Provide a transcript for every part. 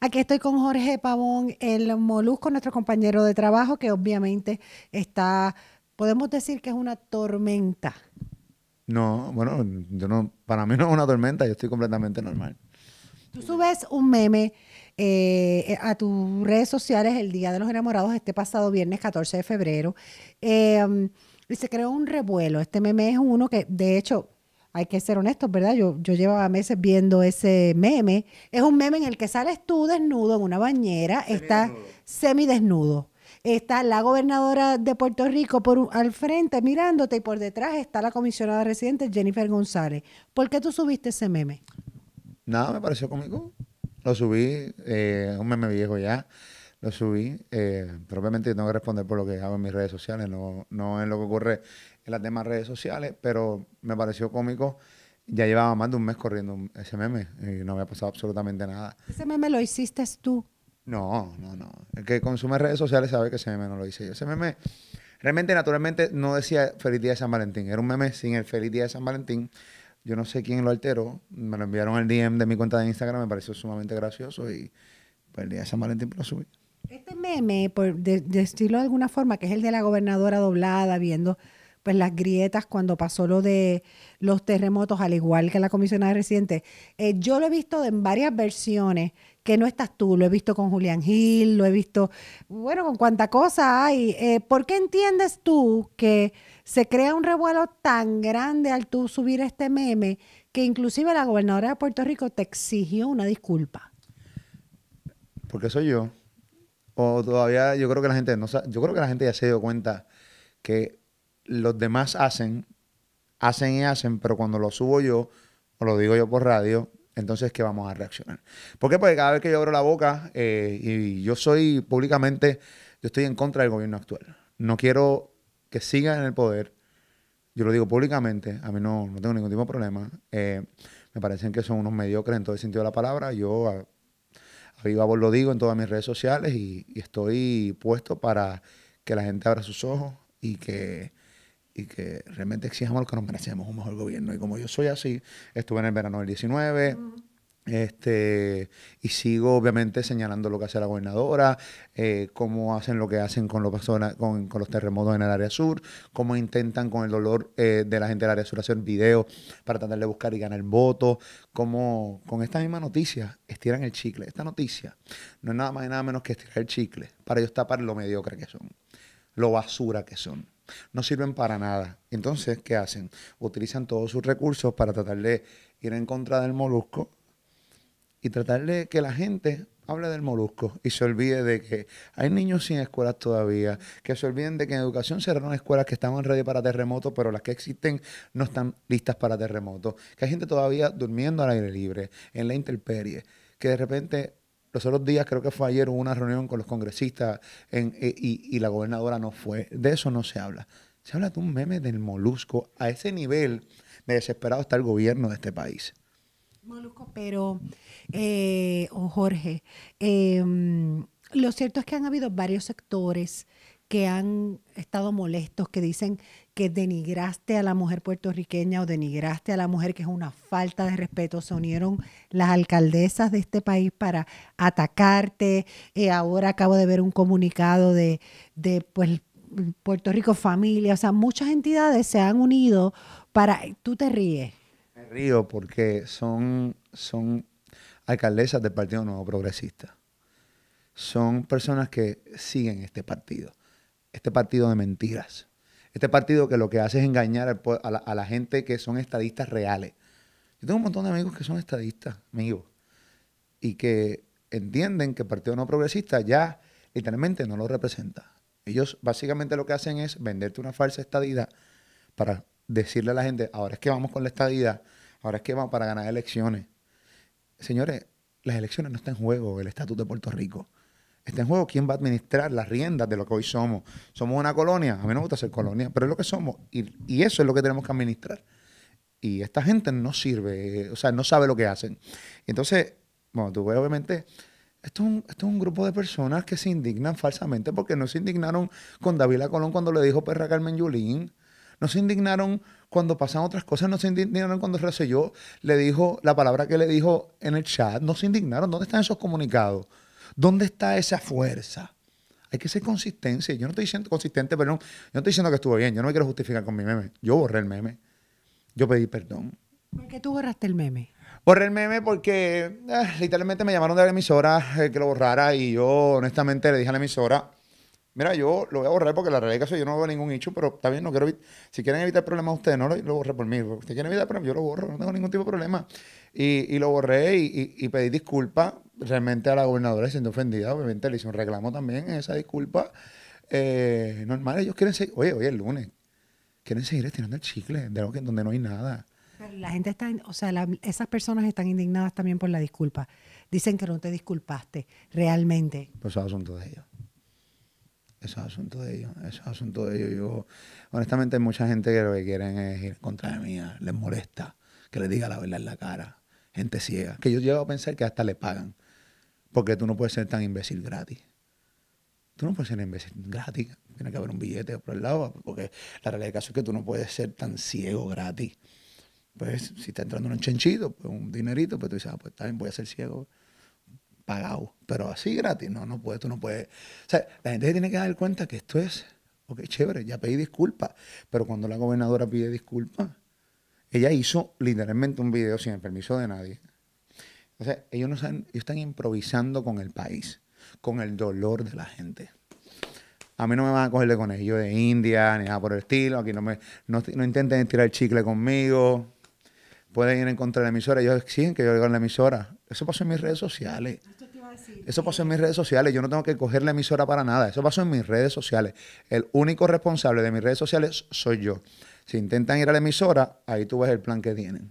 Aquí estoy con Jorge Pavón, el molusco, nuestro compañero de trabajo, que obviamente está, podemos decir que es una tormenta. No, bueno, yo no, para mí no es una tormenta, yo estoy completamente normal. Tú subes un meme eh, a tus redes sociales el Día de los Enamorados, este pasado viernes 14 de febrero, eh, y se creó un revuelo. Este meme es uno que, de hecho, hay que ser honestos, ¿verdad? Yo, yo llevaba meses viendo ese meme. Es un meme en el que sales tú desnudo en una bañera, semi está semidesnudo. Está la gobernadora de Puerto Rico por al frente mirándote y por detrás está la comisionada residente Jennifer González. ¿Por qué tú subiste ese meme? Nada, me pareció cómico. Lo subí, eh, un meme viejo ya lo subí. Eh, pero tengo que responder por lo que hago en mis redes sociales, no, no es lo que ocurre en las demás redes sociales, pero me pareció cómico. Ya llevaba más de un mes corriendo ese meme y no me ha pasado absolutamente nada. ¿Ese meme lo hiciste tú? No, no, no. El que consume redes sociales sabe que ese meme no lo hice yo. Ese meme realmente, naturalmente, no decía Feliz Día de San Valentín. Era un meme sin el Feliz Día de San Valentín. Yo no sé quién lo alteró. Me lo enviaron el DM de mi cuenta de Instagram. Me pareció sumamente gracioso y pues, el Día de San Valentín lo subí. Este meme, por de, de, estilo de alguna forma, que es el de la gobernadora doblada viendo pues las grietas cuando pasó lo de los terremotos, al igual que la comisionada reciente. Eh, yo lo he visto en varias versiones, que no estás tú, lo he visto con Julián Gil, lo he visto, bueno, con cuánta cosa hay. Eh, ¿Por qué entiendes tú que se crea un revuelo tan grande al tú subir este meme que inclusive la gobernadora de Puerto Rico te exigió una disculpa? Porque soy yo. O todavía yo creo que la gente no yo creo que la gente ya se dio cuenta que los demás hacen, hacen y hacen, pero cuando lo subo yo, o lo digo yo por radio, entonces que vamos a reaccionar. ¿Por qué? Porque cada vez que yo abro la boca, eh, y yo soy públicamente, yo estoy en contra del gobierno actual. No quiero que siga en el poder. Yo lo digo públicamente, a mí no, no tengo ningún tipo de problema. Eh, me parecen que son unos mediocres en todo el sentido de la palabra. Yo a, a viva lo digo en todas mis redes sociales y, estoy puesto para que la gente abra sus ojos y que y que realmente exijamos lo que nos merecemos, un mejor gobierno. Y como yo soy así, estuve en el verano del 19. Este, y sigo obviamente señalando lo que hace la gobernadora, eh, cómo hacen lo que hacen con, los, terremotos en el área sur, cómo intentan con el dolor eh, de la gente del área sur hacer videos para tratar de buscar y ganar votos, cómo con esta misma noticia estiran el chicle. Esta noticia no es nada más y nada menos que estirar el chicle para ellos tapar lo mediocre que son, lo basura que son no sirven para nada. Entonces, ¿qué hacen? Utilizan todos sus recursos para tratar de ir en contra del molusco y tratar de que la gente hable del molusco y se olvide de que hay niños sin escuelas todavía, que se olviden de que en educación cerraron escuelas que estaban ready para terremotos, pero las que existen no están listas para terremotos, que hay gente todavía durmiendo al aire libre, en la intemperie, que de repente los otros días, creo que fue ayer, una reunión con los congresistas eh, y, la gobernadora no fue. De eso no se habla. Se habla de un meme del molusco. A ese nivel de desesperado está el gobierno de este país. Molusco, pero, eh, oh, Jorge, em, lo cierto es que han habido varios sectores que han estado molestos, que dicen que denigraste a la mujer puertorriqueña o denigraste a la mujer, que es una falta de respeto. Se unieron las alcaldesas de este país para atacarte. Eh, ahora acabo de ver un comunicado de, pues, Puerto Rico Familia. O sea, muchas entidades se han unido para... Tú te ríes. Me río porque son, son alcaldesas del Partido Nuevo Progresista. Son personas que siguen este partido. Este partido de mentiras este partido que lo que hace es engañar a, la, gente que son estadistas reales. Yo tengo un montón de amigos que son estadistas, amigos, y que entienden que el Partido No Progresista ya literalmente no lo representa. Ellos básicamente lo que hacen es venderte una falsa estadidad para decirle a la gente, ahora es que vamos con la estadidad, ahora es que vamos para ganar elecciones. Señores, las elecciones no están en juego, el estatus de Puerto Rico está en juego quién va a administrar las riendas de lo que hoy somos. Somos una colonia, a mí no me gusta ser colonia, pero es lo que somos y, eso es lo que tenemos que administrar. Y esta gente no sirve, eh, o sea, no sabe lo que hacen. entonces, bueno, tú ves obviamente, esto es, un, grupo de personas que se indignan falsamente porque no se indignaron con David Colón cuando le dijo perra Carmen Yulín. No se indignaron cuando pasan otras cosas, no se indignaron cuando yo le dijo la palabra que le dijo en el chat, no se indignaron. ¿Dónde están esos comunicados? ¿Dónde está esa fuerza? Hay que ser consistente. Yo no estoy diciendo consistente, pero yo no estoy diciendo que estuvo bien. Yo no me quiero justificar con mi meme. Yo borré el meme. Yo pedí perdón. ¿Por qué tú borraste el meme? Borré el meme porque eh, literalmente me llamaron de la emisora eh, que lo borrara y yo honestamente le dije a la emisora, Mira, yo lo voy a borrar porque la realidad es que yo no veo ningún hecho, pero también no quiero. Si quieren evitar problemas ustedes, no lo, lo borré por mí. Ustedes quieren evitar problemas, yo lo borro, no tengo ningún tipo de problema. Y, lo borré y, pedí disculpas realmente a la gobernadora siendo ofendida. Obviamente le hice un reclamo también en esa disculpa. Eh, normal, ellos quieren seguir. Oye, hoy es lunes. Quieren seguir estirando el chicle de que, donde no hay nada. La gente está, o sea, esas personas están indignadas también por la disculpa. Dicen que no te disculpaste, realmente. Pues asunto de ellos. Eso es asunto de ellos. Eso es asunto de ellos. Yo, honestamente, hay mucha gente que lo que quieren es ir contra de mía, Les molesta que les diga la verdad en la cara. Gente ciega. Que yo llego a pensar que hasta le pagan. Porque tú no puedes ser tan imbécil gratis. Tú no puedes ser imbécil gratis. Tiene que haber un billete por el lado. Porque la realidad del caso es que tú no puedes ser tan ciego gratis. Pues si está entrando un chanchito, pues, un dinerito, pues tú dices, ah, pues también bien, voy a ser ciego pagado. Pero así gratis, no, no puede, tú no puedes. O sea, la gente se tiene que dar cuenta que esto es, ok, chévere, ya pedí disculpas, pero cuando la gobernadora pide disculpas, ella hizo literalmente un video sin el permiso de nadie. O sea, ellos, no saben, ellos están improvisando con el país, con el dolor de la gente. A mí no me van a cogerle con ellos de India, ni nada por el estilo. Aquí no me no, no intenten tirar chicle conmigo pueden ir en contra de la emisora. Ellos exigen que yo diga en la emisora. Eso pasó en mis redes sociales. Eso pasó en eh, mis redes sociales. Yo no tengo que coger la emisora para nada. Eso pasó en mis redes sociales. El único responsable de mis redes sociales soy yo. Si intentan ir a la emisora, ahí tú ves el plan que tienen.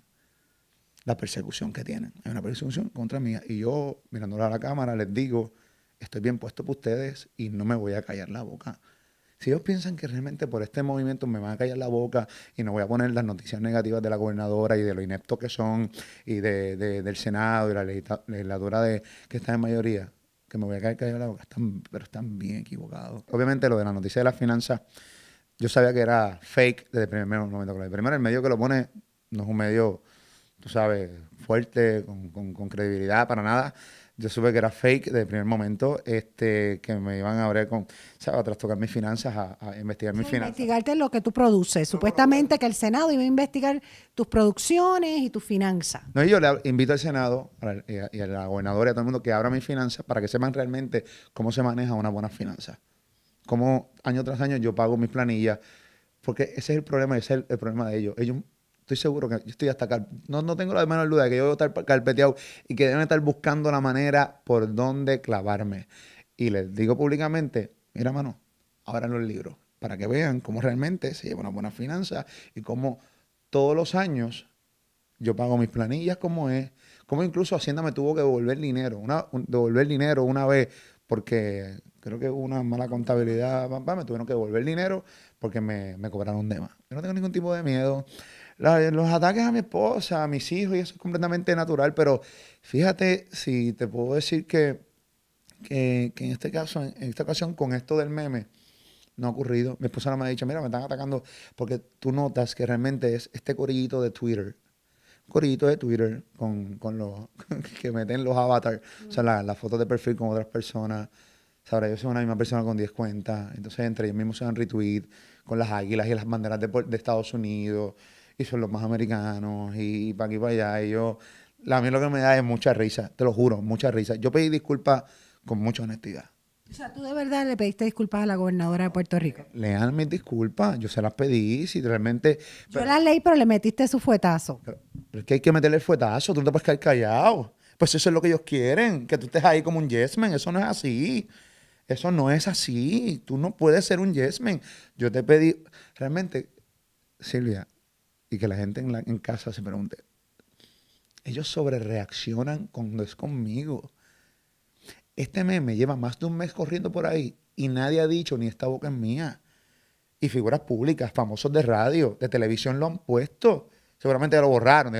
La persecución que tienen. Hay una persecución contra mía. Y yo, mirándola a la cámara, les digo, estoy bien puesto por ustedes y no me voy a callar la boca. Si ellos piensan que realmente por este movimiento me van a callar la boca y no voy a poner las noticias negativas de la gobernadora y de lo inepto que son y del Senado y la legislatura que está en mayoría, que me voy a caer la boca, están, pero están bien equivocados. Obviamente lo de la noticia de las finanzas, yo sabía que era fake desde el primer momento Primero, el medio que lo pone no es un medio, tú sabes, fuerte, con credibilidad para nada yo supe que era fake desde el primer momento, este, que me iban a abrir con, o sea, a trastocar mis finanzas, a, investigar mis finanzas. Investigarte lo que tú produces. Supuestamente que el Senado iba a investigar tus producciones y tus finanzas. No, yo le invito al Senado eh, y, a, la gobernadora y a todo el mundo que abra mis finanzas para que sepan realmente cómo se maneja una buena finanza. Cómo año tras año yo pago mis planillas. Porque ese es el problema, ese es el, el problema de ellos. Ellos Estoy seguro que yo estoy hasta... No, no tengo la menor duda de que yo voy a estar carpeteado y que deben estar buscando la manera por dónde clavarme. Y les digo públicamente, mira, mano, ahora los libros, para que vean cómo realmente se lleva una buena finanza y cómo todos los años yo pago mis planillas como es, como incluso Hacienda me tuvo que devolver dinero, una, devolver dinero una vez porque creo que hubo una mala contabilidad, me tuvieron que devolver dinero porque me, me cobraron un más. Yo no tengo ningún tipo de miedo los ataques a mi esposa, a mis hijos, y eso es completamente natural, pero fíjate si te puedo decir que, en este caso, en, esta ocasión, con esto del meme, no ha ocurrido. Mi esposa no me ha dicho, mira, me están atacando, porque tú notas que realmente es este corillito de Twitter, corillito de Twitter con, los que meten los avatars, o sea, las fotos de perfil con otras personas. Sabrá, yo soy una misma persona con 10 cuentas, entonces entre ellos mismos se dan retweet con las águilas y las banderas de, de Estados Unidos y son los más americanos y, para aquí y para allá. Y yo, a mí lo que me da es mucha risa, te lo juro, mucha risa. Yo pedí disculpas con mucha honestidad. O sea, tú de verdad le pediste disculpas a la gobernadora de Puerto Rico. Lean mis disculpas, yo se las pedí, si realmente... yo las leí, pero le metiste su fuetazo. Pero, es que hay que meterle el fuetazo, tú no te puedes quedar callado. Pues eso es lo que ellos quieren, que tú estés ahí como un yesmen eso no es así. Eso no es así, tú no puedes ser un yesmen Yo te pedí, realmente, Silvia, y que la gente en, casa se pregunte, ellos sobre reaccionan cuando es conmigo. Este meme lleva más de un mes corriendo por ahí y nadie ha dicho ni esta boca es mía. Y figuras públicas, famosos de radio, de televisión lo han puesto. Seguramente lo borraron,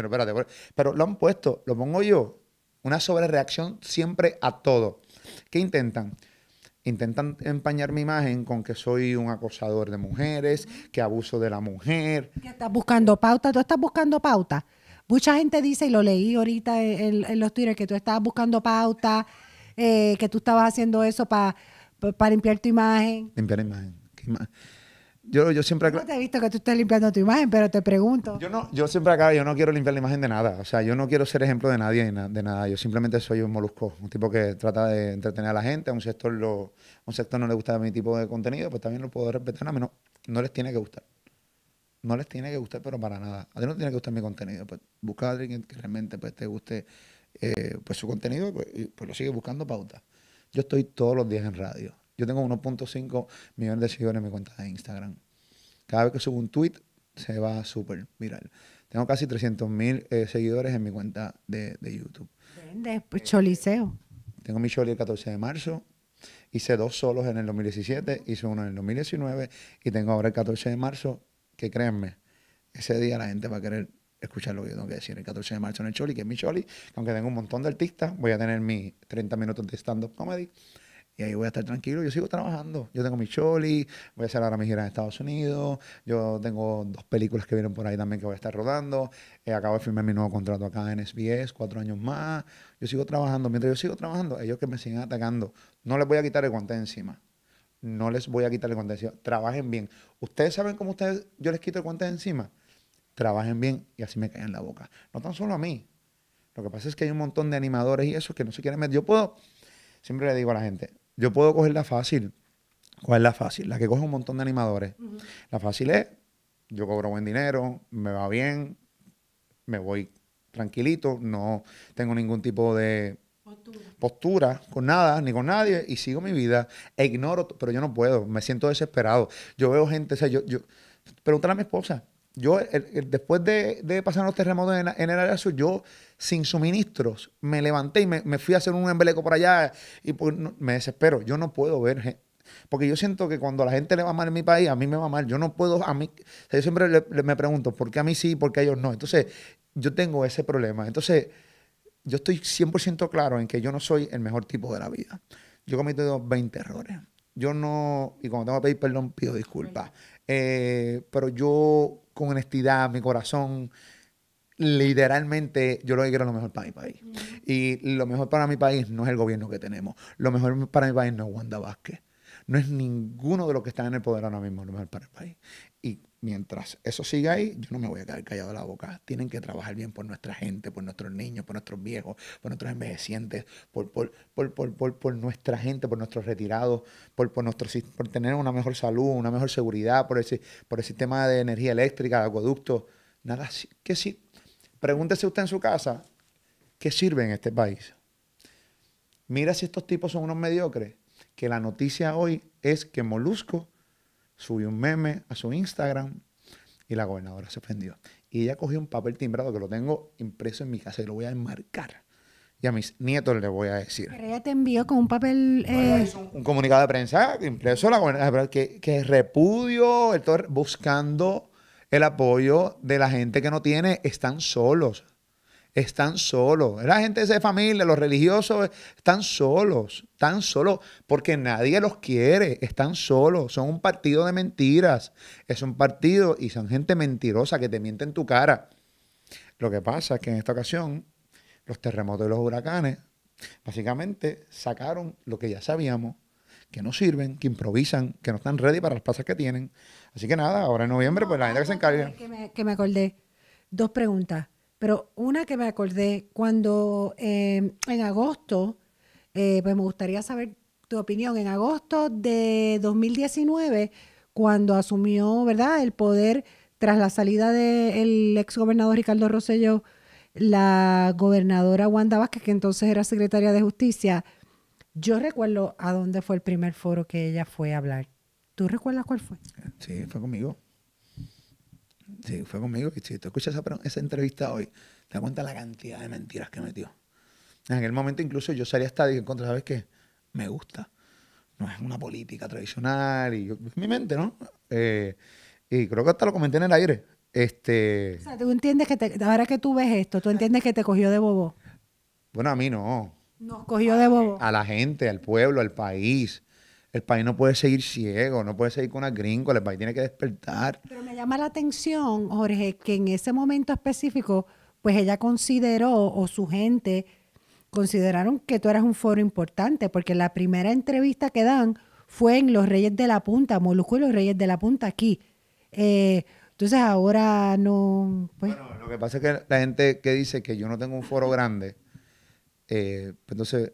pero lo han puesto, lo pongo yo. Una sobrereacción siempre a todo. ¿Qué intentan? intentan empañar mi imagen con que soy un acosador de mujeres, que abuso de la mujer. estás buscando pauta, tú estás buscando pauta. Mucha gente dice, y lo leí ahorita en, los Twitter, que tú estabas buscando pauta, eh, que tú estabas haciendo eso para pa, limpiar tu imagen. Limpiar imagen. ¿Qué imagen? yo, siempre No te he visto que tú estés limpiando tu imagen, pero te pregunto. Yo no, yo siempre acá, yo no quiero limpiar la imagen de nada. O sea, yo no quiero ser ejemplo de nadie, de nada. Yo simplemente soy un molusco, un tipo que trata de entretener a la gente. A un sector, lo, un sector no le gusta mi tipo de contenido, pues también lo puedo respetar. A menos, no, les tiene que gustar. No les tiene que gustar, pero para nada. A ti no tiene que gustar mi contenido. Pues busca a alguien que realmente pues, te guste eh, pues, su contenido pues, y, pues lo sigue buscando pauta. Yo estoy todos los días en radio. Yo tengo 1.5 millones de seguidores en mi cuenta de Instagram. Cada vez que subo un tweet, se va súper viral. Tengo casi 300 mil eh, seguidores en mi cuenta de, YouTube. Vende, pues, eh, choliseo. Tengo mi choli el 14 de marzo. Hice dos solos en el 2017, hice uno en el 2019 y tengo ahora el 14 de marzo, que créanme, ese día la gente va a querer escuchar lo que yo tengo que decir. El 14 de marzo en el Choli, que es mi Choli, aunque tengo un montón de artistas, voy a tener mis 30 minutos de stand-up comedy y ahí voy a estar tranquilo. Yo sigo trabajando. Yo tengo mi choli, voy a hacer ahora mis giras en Estados Unidos. Yo tengo dos películas que vienen por ahí también que voy a estar rodando. Eh, acabo de firmar mi nuevo contrato acá en SBS, cuatro años más. Yo sigo trabajando. Mientras yo sigo trabajando, ellos que me siguen atacando, no les voy a quitar el cuanté encima. No les voy a quitar el cuanté encima. Trabajen bien. Ustedes saben cómo ustedes, yo les quito el cuanté encima. Trabajen bien y así me caen la boca. No tan solo a mí. Lo que pasa es que hay un montón de animadores y eso que no se quieren meter. Yo puedo, siempre le digo a la gente, yo puedo coger la fácil. ¿Cuál es la fácil? La que coge un montón de animadores. La fácil es, yo cobro buen dinero, me va bien, me voy tranquilito, no tengo ningún tipo de postura. con nada, ni con nadie, y sigo mi vida e ignoro, pero yo no puedo, me siento desesperado. Yo veo gente, o sea, yo, yo pregúntale a mi esposa, yo, el, después de, pasar los terremotos en, el área sur, yo, sin suministros, me levanté y me, fui a hacer un embeleco por allá y pues, me desespero. Yo no puedo ver. Porque yo siento que cuando a la gente le va mal en mi país, a mí me va mal. Yo no puedo, a mí, yo siempre me pregunto, ¿por qué a mí sí y por qué a ellos no? Entonces, yo tengo ese problema. Entonces, yo estoy 100% claro en que yo no soy el mejor tipo de la vida. Yo cometo 20 errores. Yo no, y cuando tengo que pedir perdón, pido disculpas. Eh, pero yo con honestidad, mi corazón. Literalmente, yo lo que quiero es lo mejor para mi país. Mm. Y lo mejor para mi país no es el gobierno que tenemos. Lo mejor para mi país no es Wanda Vázquez. No es ninguno de los que están en el poder ahora mismo lo mejor para el país. Y mientras eso siga ahí, yo no me voy a quedar callado la boca. Tienen que trabajar bien por nuestra gente, por nuestros niños, por nuestros viejos, por nuestros envejecientes, por, por, nuestra gente, por nuestros retirados, por, nuestro, por tener una mejor salud, una mejor seguridad, por el, por sistema de energía eléctrica, de acueductos. Nada, que si, pregúntese usted en su casa, ¿qué sirve en este país? Mira si estos tipos son unos mediocres, que la noticia hoy es que Molusco subió un meme a su Instagram y la gobernadora se ofendió. Y ella cogió un papel timbrado que lo tengo impreso en mi casa y lo voy a enmarcar. Y a mis nietos le voy a decir. Pero ella te envió con un papel... Eh, un, comunicado de prensa impreso la gobernadora que, que repudio, el buscando el apoyo de la gente que no tiene, están solos están solos. La gente de familia, los religiosos, están solos, están solos porque nadie los quiere, están solos. Son un partido de mentiras, es un partido y son gente mentirosa que te miente en tu cara. Lo que pasa es que en esta ocasión los terremotos y los huracanes básicamente sacaron lo que ya sabíamos, que no sirven, que improvisan, que no están ready para las pasas que tienen. Así que nada, ahora en noviembre, pues la gente que se encarga. que me acordé. Dos preguntas. Pero una que me acordé, cuando em, en agosto, eh, pues me gustaría saber tu opinión, en agosto de 2019, cuando asumió, ¿verdad?, el poder tras la salida del ex gobernador Ricardo Rosselló, la gobernadora Wanda Vázquez, que entonces era secretaria de Justicia, yo recuerdo a dónde fue el primer foro que ella fue a hablar. ¿Tú recuerdas cuál fue? Sí, fue conmigo. Sí, fue conmigo. Y si tú escuchas esa, entrevista hoy, te das cuenta la cantidad de mentiras que metió. En aquel momento incluso yo salía hasta en contra, ¿sabes qué? Me gusta. No es una política tradicional. Y mi mente, ¿no? Eh, y creo que hasta lo comenté en el aire. Este... O sea, tú entiendes que ahora que tú ves esto, tú entiendes que te cogió de bobo. Bueno, a mí no. Nos cogió de bobo. A la gente, al pueblo, al país. El país no puede seguir ciego, no puede seguir con una gringo, el país tiene que despertar. Pero me llama la atención, Jorge, que en ese momento específico, pues ella consideró, o su gente, consideraron que tú eras un foro importante, porque la primera entrevista que dan fue en Los Reyes de la Punta, Molusco y Los Reyes de la Punta aquí. Eh, entonces ahora no... Pues. Bueno, lo que pasa es que la gente que dice que yo no tengo un foro grande, eh, pues entonces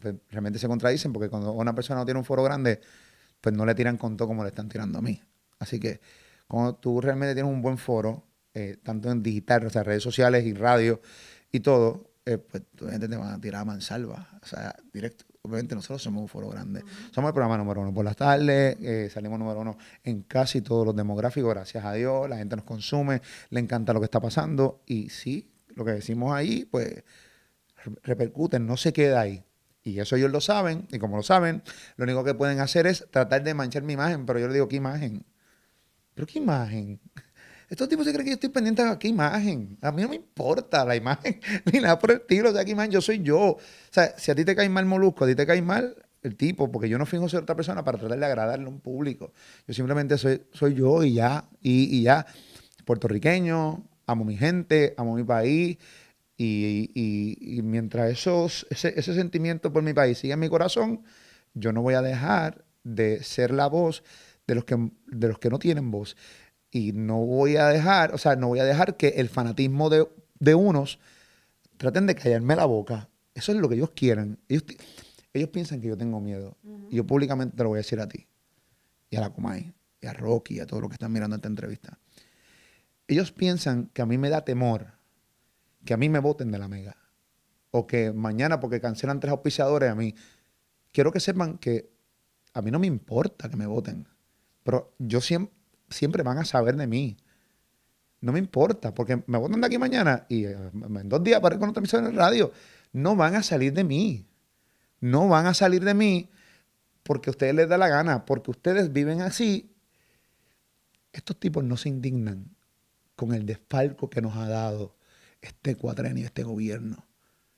pues, realmente se contradicen porque cuando una persona no tiene un foro grande, pues no le tiran con todo como le están tirando a mí. Así que cuando tú realmente tienes un buen foro, eh, tanto en digital, o sea, redes sociales y radio y todo, eh, pues pues gente te van a tirar a mansalva, o sea, directo. Obviamente nosotros somos un foro grande. Somos el programa número uno por las tardes, eh, salimos número uno en casi todos los demográficos, gracias a Dios, la gente nos consume, le encanta lo que está pasando y sí, lo que decimos ahí, pues repercute, no se queda ahí. Y eso ellos lo saben, y como lo saben, lo único que pueden hacer es tratar de manchar mi imagen, pero yo le digo, ¿qué imagen? ¿Pero qué imagen? Estos tipos se creen que yo estoy pendiente a qué imagen. A mí no me importa la imagen, ni nada por el estilo. O sea, qué imagen, yo soy yo. O sea, si a ti te cae mal Molusco, a ti te cae mal el tipo, porque yo no finjo ser otra persona para tratar de agradarle a un público. Yo simplemente soy, soy yo y ya, y, y ya. Puertorriqueño, amo mi gente, amo mi país. Y, mientras ese, sentimiento por mi país sigue en mi corazón, yo no voy a dejar de ser la voz de los que, de los que no tienen voz. Y no voy a dejar, o sea, no voy a dejar que el fanatismo de, de unos traten de callarme la boca. Eso es lo que ellos quieren. Ellos, piensan que yo tengo miedo. Y yo públicamente te lo voy a decir a ti, y a la Comay, y a Rocky, y a todos los que están mirando esta entrevista. Ellos piensan que a mí me da temor que a mí me voten de la mega. O que mañana, porque cancelan tres auspiciadores a mí. Quiero que sepan que a mí no me importa que me voten. Pero yo siempre, siempre van a saber de mí. No me importa, porque me votan de aquí mañana y eh, en dos días aparezco en otra emisión en radio. No van a salir de mí. No van a salir de mí porque a ustedes les da la gana, porque ustedes viven así. Estos tipos no se indignan con el desfalco que nos ha dado este cuatrenio, este gobierno,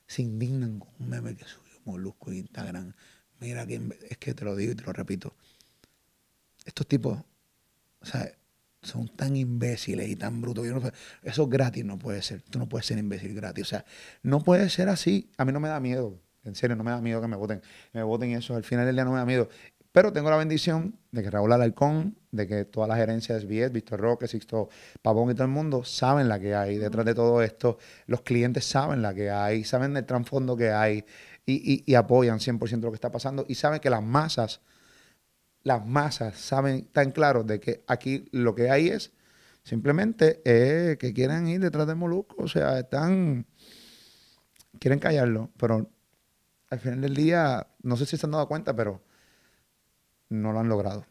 se indignan con un meme que subió Molusco en Instagram. Mira, que es que te lo digo y te lo repito. Estos tipos, o sea, son tan imbéciles y tan brutos. No, eso gratis no puede ser. Tú no puedes ser imbécil gratis. O sea, no puede ser así. A mí no me da miedo. En serio, no me da miedo que me voten. Me voten eso. Al final del día no me da miedo. Pero tengo la bendición de que Raúl Alarcón, de que todas las gerencias de Víctor Roque, Sixto Pavón y todo el mundo saben la que hay detrás de todo esto. Los clientes saben la que hay, saben el trasfondo que hay y, apoyan 100% lo que está pasando y saben que las masas, las masas saben tan claro de que aquí lo que hay es simplemente eh, que quieren ir detrás de Molusco. O sea, están. Quieren callarlo, pero al final del día, no sé si se han dado cuenta, pero no lo han logrado.